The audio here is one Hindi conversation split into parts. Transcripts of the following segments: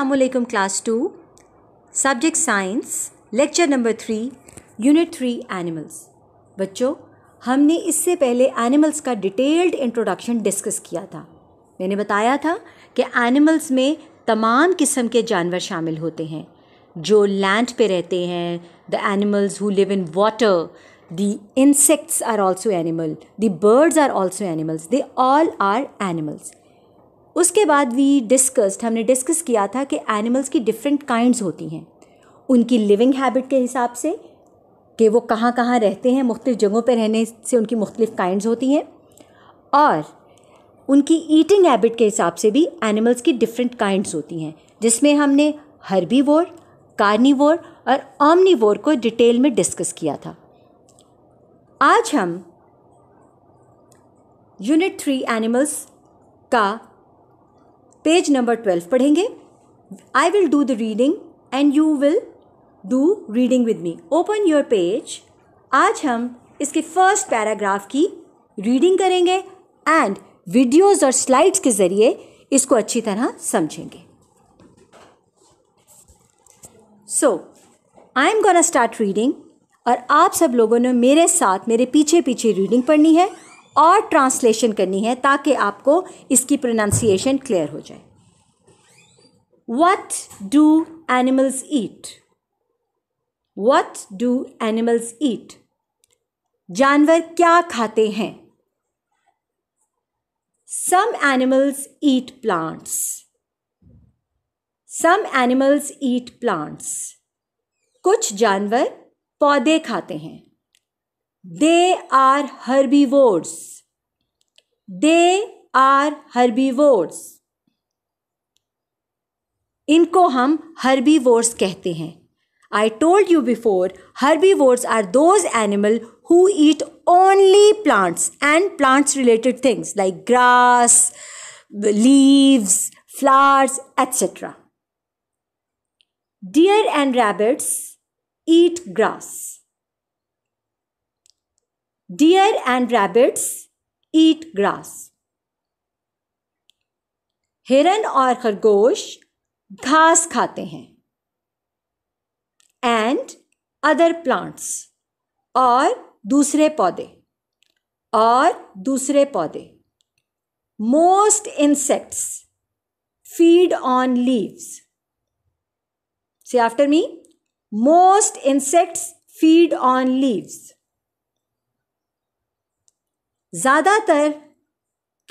अल्लाम class two subject science lecture number three unit three animals बच्चों हमने इससे पहले एनिमल्स का डिटेल्ड इंट्रोडक्शन डिस्कस किया था मैंने बताया था कि एनिमल्स में तमाम किस्म के जानवर शामिल होते हैं जो लैंड पे रहते हैं the animals who live in water the insects are also animal the birds are also animals they all are animals उसके बाद वी डिस्कस्ड हमने डिस्कस किया था कि एनिमल्स की डिफरेंट काइंड्स होती हैं उनकी लिविंग हैबिट के हिसाब से कि वो कहाँ कहाँ रहते हैं मुख्तु जगहों पर रहने से उनकी मुख्तलिफ़ काइंड्स होती हैं और उनकी ईटिंग हैबिट के हिसाब से भी एनिमल्स की डिफरेंट काइंड्स होती हैं जिसमें हमने वोर कार्नी वोर और वोर को डिटेल में डिस्कस किया था आज हम यूनिट थ्री एनिमल्स का पेज नंबर ट्वेल्व पढ़ेंगे I will do the reading and you will do reading with me open your page आज हम इसके फर्स्ट पैराग्राफ की रीडिंग करेंगे एंड वीडियोज़ और स्लाइड्स के ज़रिए इसको अच्छी तरह समझेंगे so I am gonna start reading और आप सब लोगों ने मेरे साथ मेरे पीछे पीछे रीडिंग पढ़नी है और ट्रांसलेशन करनी है ताकि आपको इसकी प्रोनाउंसिएशन क्लियर हो जाए what do animals eat what do animals eat जानवर क्या खाते हैं some animals eat plants some animals eat plants कुछ जानवर पौधे खाते हैं They are herbivores. They are herbivores. इनको हम herbivores कहते हैं I told you before, herbivores are those animal who eat only plants and plants related things like grass, leaves, flowers, etc. Deer and rabbits eat grass. Deer and rabbits eat grass हिरन और खरगोश घास खाते हैं एंड अदर प्लांट्स और दूसरे पौधे और दूसरे पौधे most insects feed on leaves से after me most insects feed on leaves ज़्यादातर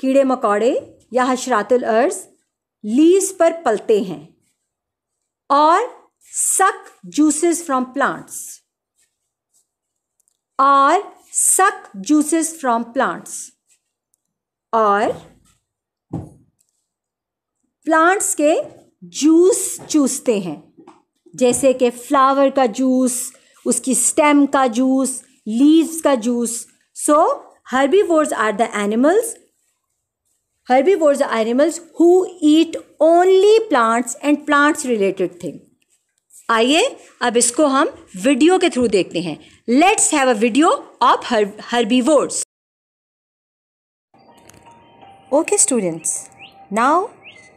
कीड़े मकौड़े या हशरातुल अर्ज लीव्स पर पलते हैं और सक जूसेस फ्रॉम प्लांट्स और सक जूसेस फ्रॉम प्लांट्स और प्लांट्स के जूस चूसते हैं जैसे कि फ्लावर का जूस उसकी स्टेम का जूस लीव्स का juice so Herbivores are the animals herbivores are animals who eat only plants and plants related thing आइए अब इसको हम वीडियो के थ्रू देखते हैं let's have a video of herbivores okay students now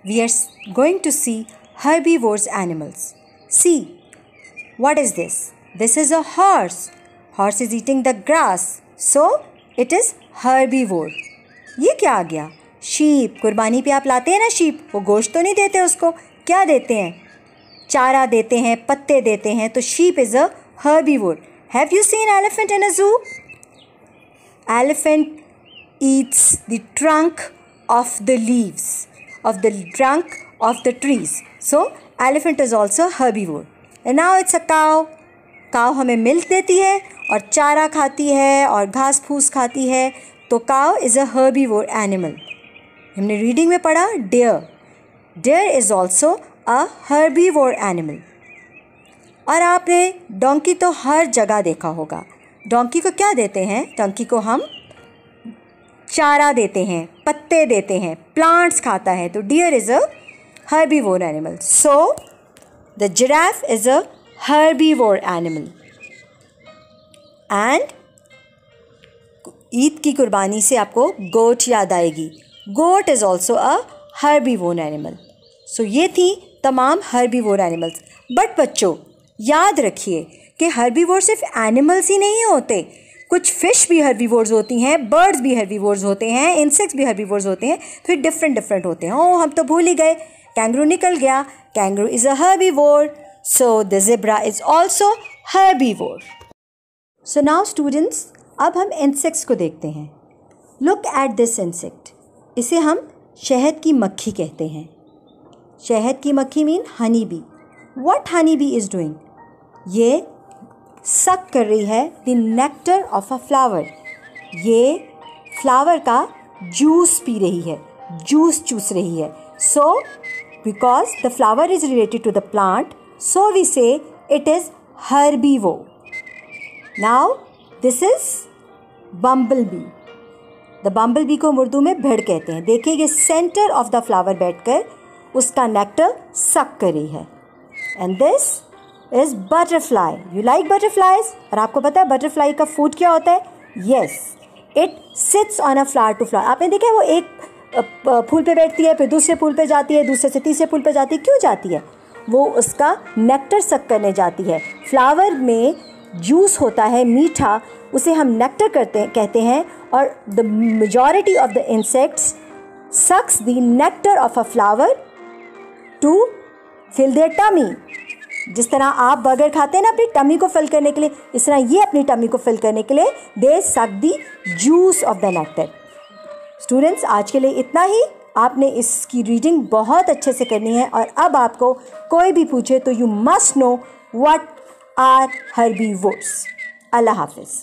we are going to see herbivores animals see what is this this is a horse horse is eating the grass so it is herbivore ये क्या आ गया शीप कुर्बानी पे आप लाते हैं ना शीप वो गोश्त तो नहीं देते उसको क्या देते हैं चारा देते हैं पत्ते देते हैं तो sheep is a herbivore have you seen elephant in a zoo elephant eats the trunk of the leaves of the trunk of the trees so elephant is also and now it's a cow cow हमें मिल्क देती है और चारा खाती है और घास फूस खाती है तो काव is a herbivore animal हमने रीडिंग में पढ़ा deer deer is also a vore animal और आपने डोंकी तो हर जगह देखा होगा डोंकी को क्या देते हैं डोंकी को हम चारा देते हैं पत्ते देते हैं प्लांट्स खाता है तो dear is a herbivore animal so the giraffe is a herbivore animal and Eid की कुर्बानी से आपको गोट याद आएगी गोट इज़ ऑल्सो अ हर्बी वोन एनिमल सो ये थी तमाम हर्बी वोन एनिमल्स बट बच्चों याद रखिए कि हर्बी वोर सिर्फ एनिमल्स ही नहीं होते कुछ फिश भी हर्बी वोर्स होती हैं बर्ड्स भी हर्बी वोर्स होते हैं इंसेक्ट्स भी हर्बी वोर्स होते हैं तो ये डिफरेंट डिफरेंट होते हैं ओ हम तो भूल ही गए कैंगरू निकल गया kangaroo is a herbivore so the zebra is also herbivore so now students अब हम इंसेक्ट्स को देखते हैं लुक एट दिस इंसेक्ट इसे हम शहद की मक्खी कहते हैं शहद की मक्खी mean honey bee what honey bee is doing ये सक कर रही है the nectar of a flower ये फ्लावर का जूस पी रही है जूस चूस रही है so because the flower is related to the plant so we say it is herbivore now this is bumble bee the bumble bee को हम उर्दू में भेड़ कहते हैं देखिए ये सेंटर ऑफ द फ्लावर बैठ कर उसका नेक्टर सक करी है and this is butterfly you like butterflies और आपको पता है बटरफ्लाई का फूड क्या होता है yes it sits on a flower to flower आपने देखा है वो एक फूल पे बैठती है फिर दूसरे फूल पे जाती है दूसरे से तीसरे फूल पे जाती है क्यों जाती है वो उसका नेक्टर सक करने जाती है फ्लावर में जूस होता है मीठा उसे हम नेक्टर करते कहते हैं और the majority of the insects sucks the nectar of a flower to fill their tummy जिस तरह आप बर्गर खाते हैं ना अपनी टमी को फिल करने के लिए इस तरह ये अपनी टमी को फिल करने के लिए they suck the juice of the nectar students आज के लिए इतना ही आपने इसकी रीडिंग बहुत अच्छे से करनी है और अब आपको कोई भी पूछे तो you must know what are herbivores अल्लाह हाफिज़